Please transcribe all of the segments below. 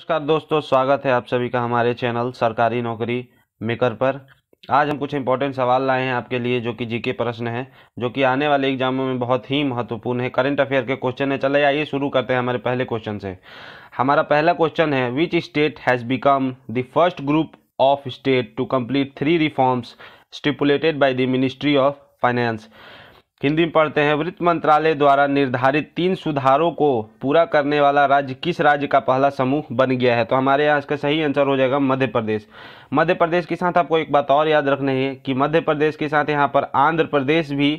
नमस्कार दोस्तों स्वागत है आप सभी का हमारे चैनल सरकारी नौकरी मेकर पर आज हम कुछ इंपॉर्टेंट सवाल लाए हैं आपके लिए जो कि जीके प्रश्न है जो कि आने वाले एग्जामों में बहुत ही महत्वपूर्ण है करंट अफेयर के क्वेश्चन है चले आइए शुरू करते हैं हमारे पहले क्वेश्चन से हमारा पहला क्वेश्चन है which state has become the first group of state to complete three reforms stipulated by the ministry of finance Hindi में पढ़ते हैं वित्त मंत्रालय द्वारा निर्धारित तीन सुधारों को पूरा करने वाला राज्य किस राज्य का पहला समूह बन गया है तो हमारे यहाँ इसका सही आंसर हो जाएगा मध्य प्रदेश मध्य प्रदेश के साथ आपको एक बात और याद रखना है कि मध्य प्रदेश के साथ यहाँ पर आंध्र प्रदेश भी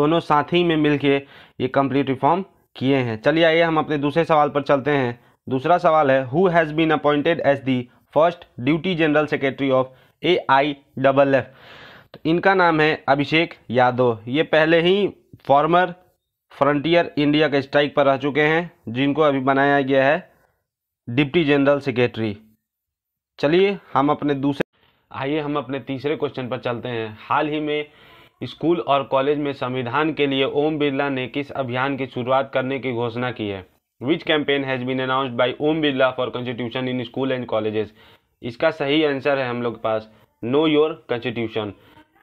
दोनों साथ ही में मिलके ये कंप्लीट रिफॉर्म किए हैं चलिए आइए हम अपने दूसरे सवाल पर चलते हैं दूसरा सवाल है who has been appointed as the first duty general secretary of A I double F तो इनका नाम है अभिषेक यादव ये पहले ही फॉर्मर फ्रंटियर इंडिया के स्ट्राइक पर रह चुके हैं जिनको अभी बनाया गया है डिप्टी जनरल सेक्रेटरी चलिए हम अपने दूसरे आइए हम अपने तीसरे क्वेश्चन पर चलते हैं हाल ही में स्कूल और कॉलेज में संविधान के लिए ओम बिरला ने किस अभियान की शुरुआत करने की घोषणा की है which campaign has been announced by Om Birla for constitution in school and colleges इसका सही आंसर है हम लोग के पास नो योर कॉन्स्टिट्यूशन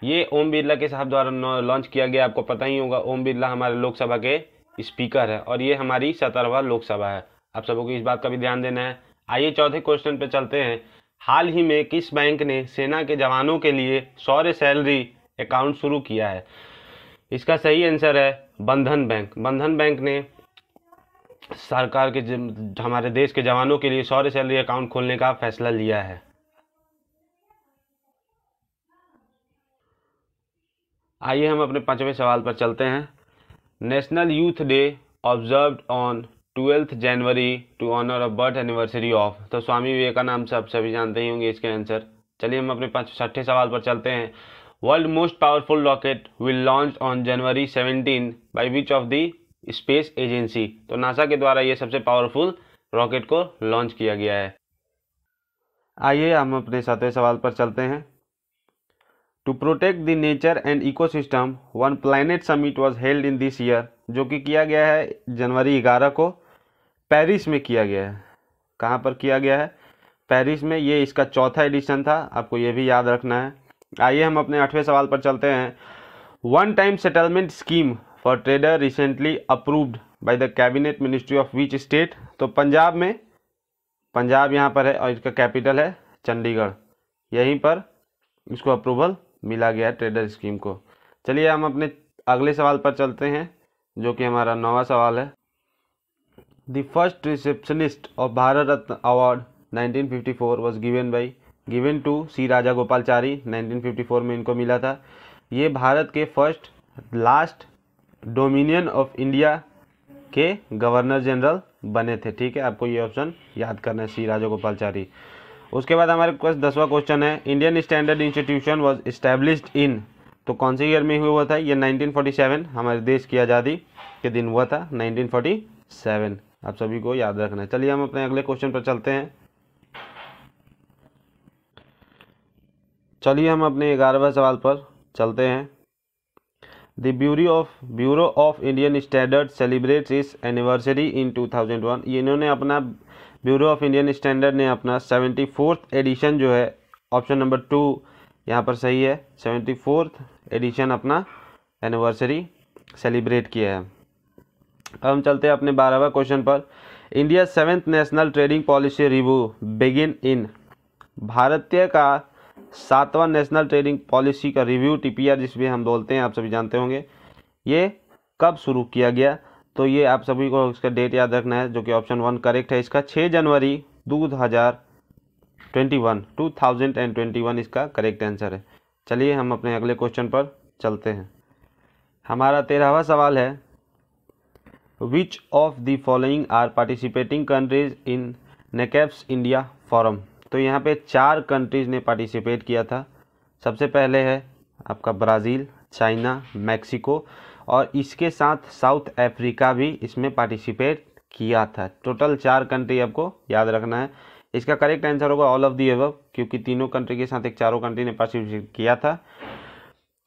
ये ओम बिरला के साहब द्वारा लॉन्च किया गया आपको पता ही होगा ओम बिरला हमारे लोकसभा के स्पीकर है और ये हमारी सतरवा लोकसभा है आप को इस बात का भी ध्यान देना है आइए चौथे क्वेश्चन पे चलते हैं हाल ही में किस बैंक ने सेना के जवानों के लिए सौर सैलरी अकाउंट शुरू किया है इसका सही आंसर है बंधन बैंक बंधन बैंक ने सरकार के हमारे देश के जवानों के लिए सौर सैलरी अकाउंट खोलने का फैसला लिया है आइए हम अपने पाँचवें सवाल पर चलते हैं national youth day observe on twelfth January to honour a birth anniversary of तो स्वामी विवेकानंद से आप सभी जानते ही होंगे इसके आंसर चलिए हम अपने पाँच छठे सवाल पर चलते हैं world most powerful rocket will launch on January seventeen by which of the space agency तो नासा के द्वारा ये सबसे पावरफुल रॉकेट को लॉन्च किया गया है आइए हम अपने सातवें सवाल पर चलते हैं to protect the nature and ecosystem one planet summit was held in this year जो कि किया गया है जनवरी 11 को पेरिस में किया गया है कहाँ पर किया गया है पेरिस में ये इसका चौथा एडिशन था आपको ये भी याद रखना है आइए हम अपने आठवें सवाल पर चलते हैं one time settlement scheme for trader recently approved by the cabinet ministry of which state तो पंजाब में पंजाब यहाँ पर है और इसका कैपिटल है चंडीगढ़ यहीं पर इसको अप्रूवल मिला गया ट्रेडर स्कीम को चलिए हम अपने अगले सवाल पर चलते हैं जो कि हमारा नवा सवाल है the first receptionist of Bharat Ratna award 1954 was given by given to C Rajagopalachari 1954 में इनको मिला था ये भारत के first last dominion of India के गवर्नर जनरल बने थे ठीक है आपको ये ऑप्शन याद करना है सी राजा गोपालचारी उसके बाद हमारे पास दसवा क्वेश्चन है Indian standard institution was established in तो कौन से ईयर में हुआ हुआ था ये 1947 हमारे देश की आज़ादी के दिन हुआ था 1947 आप सभी को याद रखना है चलिए हम अपने अगले क्वेश्चन पर चलते हैं चलिए हम अपने ग्यारहवें सवाल पर चलते हैं the bureau of bureau of Indian standard celebrates its anniversary in 2001 ये इन्होंने अपना ब्यूरो ऑफ इंडियन स्टैंडर्ड ने अपना सेवेंटी फोर्थ एडिशन जो है ऑप्शन नंबर टू यहाँ पर सही है सेवेंटी फोर्थ एडिशन अपना एनिवर्सरी सेलिब्रेट किया है अब हम चलते हैं अपने बारहवा क्वेश्चन पर India seventh national trading policy review begin in भारतीय का सातवां नेशनल ट्रेडिंग पॉलिसी का रिव्यू टीपीआर जिसमें हम बोलते हैं आप सभी जानते होंगे ये कब शुरू किया गया तो ये आप सभी को इसका डेट याद रखना है जो कि ऑप्शन वन करेक्ट है इसका छः जनवरी दो हज़ार twenty one two thousand and twenty one इसका करेक्ट आंसर है चलिए हम अपने अगले क्वेश्चन पर चलते हैं हमारा तेरहवा सवाल है which of the following are participating countries in नेकैप्स इंडिया फॉरम तो यहाँ पे चार कंट्रीज़ ने पार्टिसिपेट किया था सबसे पहले है आपका ब्राज़ील चाइना मैक्सिको और इसके साथ साउथ अफ्रीका भी इसमें पार्टिसिपेट किया था टोटल चार कंट्री आपको याद रखना है इसका करेक्ट आंसर होगा ऑल ऑफ दी एव क्योंकि तीनों कंट्री के साथ एक चारों कंट्री ने पार्टिसिपेट किया था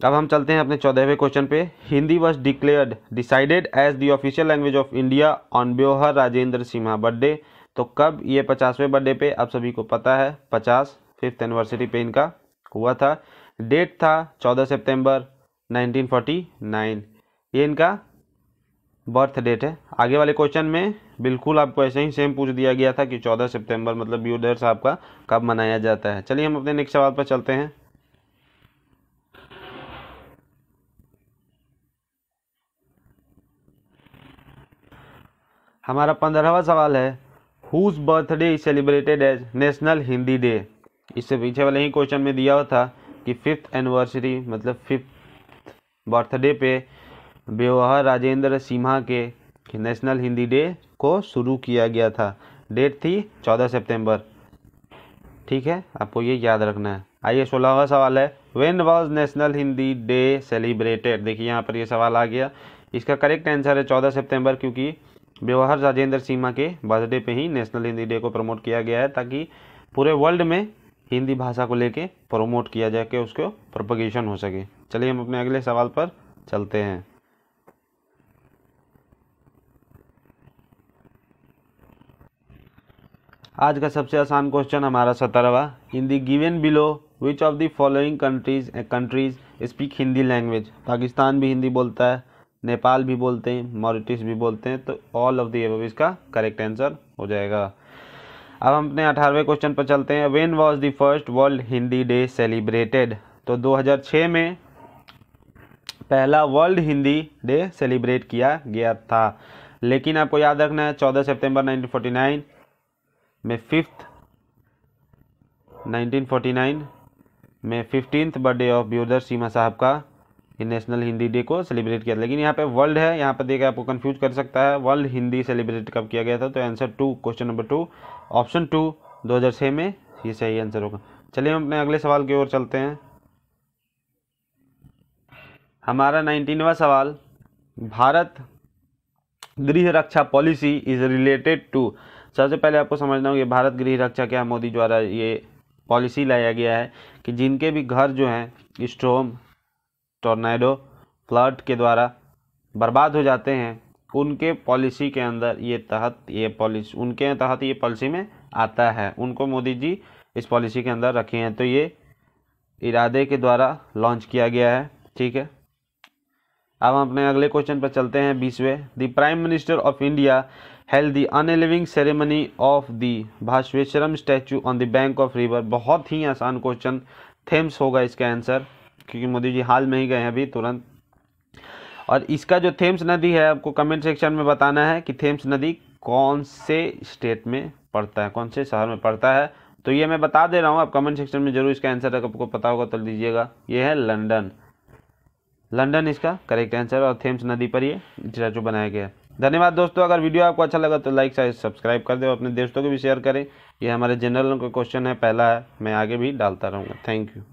अब हम चलते हैं अपने चौदहवें क्वेश्चन पे Hindi was declared decided as the official language of India on Beohar Rajendra Simha birthday तो कब ये पचासवें बर्थडे पे आप सभी को पता है पचास फिफ्थ एनिवर्सरी पे इनका हुआ था डेट था चौदह सितंबर 1949 ये इनका बर्थ डेट है आगे वाले क्वेश्चन में बिल्कुल आपको ऐसे ही सेम पूछ दिया गया था कि चौदह सितंबर मतलब यू डेट आपका कब मनाया जाता है चलिए हम अपने नेक्स्ट सवाल पर चलते हैं हमारा पंद्रहवा सवाल है whose birthday is celebrated as national Hindi day इससे पीछे वाले ही क्वेश्चन में दिया हुआ था कि फिफ्थ एनिवर्सरी मतलब फिफ्थ बर्थडे पे व्यवहार राजेंद्र सिम्हा के नेशनल हिंदी डे को शुरू किया गया था डेट थी चौदह सितंबर ठीक है आपको ये याद रखना है आइए सोलहवा सवाल है when was national Hindi day celebrated देखिए यहाँ पर ये सवाल आ गया इसका करेक्ट आंसर है चौदह सितंबर क्योंकि व्यवहार राजेंद्र सिम्हा के बर्थडे पे ही नेशनल हिंदी डे को प्रमोट किया गया है ताकि पूरे वर्ल्ड में हिंदी भाषा को लेके प्रमोट किया जाए कि उसको प्रोपोगेशन हो सके चलिए हम अपने अगले सवाल पर चलते हैं आज का सबसे आसान क्वेश्चन हमारा सत्रहवा in the given below which of the following countries countries speak Hindi language eh, Pakistan भी हिंदी बोलता है नेपाल भी बोलते हैं मॉरिटिस भी बोलते हैं तो ऑल ऑफ द इसका करेक्ट आंसर हो जाएगा अब हम अपने अठारहवें क्वेश्चन पर चलते हैं when was the first world Hindi day celebrated तो 2006 में पहला वर्ल्ड हिंदी डे सेलिब्रेट किया गया था लेकिन आपको याद रखना है 14 सितंबर मे फिफ्थ 1949 में fiftieth birthday of Beohar Simha साहब का नेशनल हिंदी डे को सेलिब्रेट किया लेकिन यहाँ पे वर्ल्ड है यहाँ पे देखिए आपको कंफ्यूज कर सकता है वर्ल्ड हिंदी सेलिब्रेट कब किया गया था तो answer to question number two option two 2006 में ये सही आंसर होगा चलिए हम अपने अगले सवाल की ओर चलते हैं हमारा नाइनटीनवा सवाल Bharat Griha Raksha policy is related to सबसे पहले आपको समझना होगा भारत गृह रक्षा क्या मोदी द्वारा ये पॉलिसी लाया गया है कि जिनके भी घर जो हैं स्ट्रोम टोर्नेडो फ्लड के द्वारा बर्बाद हो जाते हैं उनके पॉलिसी के अंदर ये तहत ये पॉलिसी उनके तहत ये पॉलिसी में आता है उनको मोदी जी इस पॉलिसी के अंदर रखे हैं तो ये इरादे के द्वारा लॉन्च किया गया है ठीक है अब हम अपने अगले क्वेश्चन पर चलते हैं बीसवें the prime minister of India held the unveiling ceremony of the भाषवेश्वरम statue on the bank of river बहुत ही आसान क्वेश्चन थेम्स होगा इसका आंसर क्योंकि मोदी जी हाल में ही गए हैं अभी तुरंत और इसका जो थेम्स नदी है आपको कमेंट सेक्शन में बताना है कि थेम्स नदी कौन से स्टेट में पड़ता है कौन से शहर में पड़ता है तो ये मैं बता दे रहा हूँ आप कमेंट सेक्शन में जरूर इसका आंसर आपको पता होगा तो लीजिएगा ये है लंडन लंदन इसका करेक्ट आंसर और थेम्स नदी पर ये स्टैचू बनाया गया है धन्यवाद दोस्तों अगर वीडियो आपको अच्छा लगा तो लाइक सब्सक्राइब कर दे और अपने दोस्तों को भी शेयर करें ये हमारे जनरल का क्वेश्चन है पहला है मैं आगे भी डालता रहूँगा थैंक यू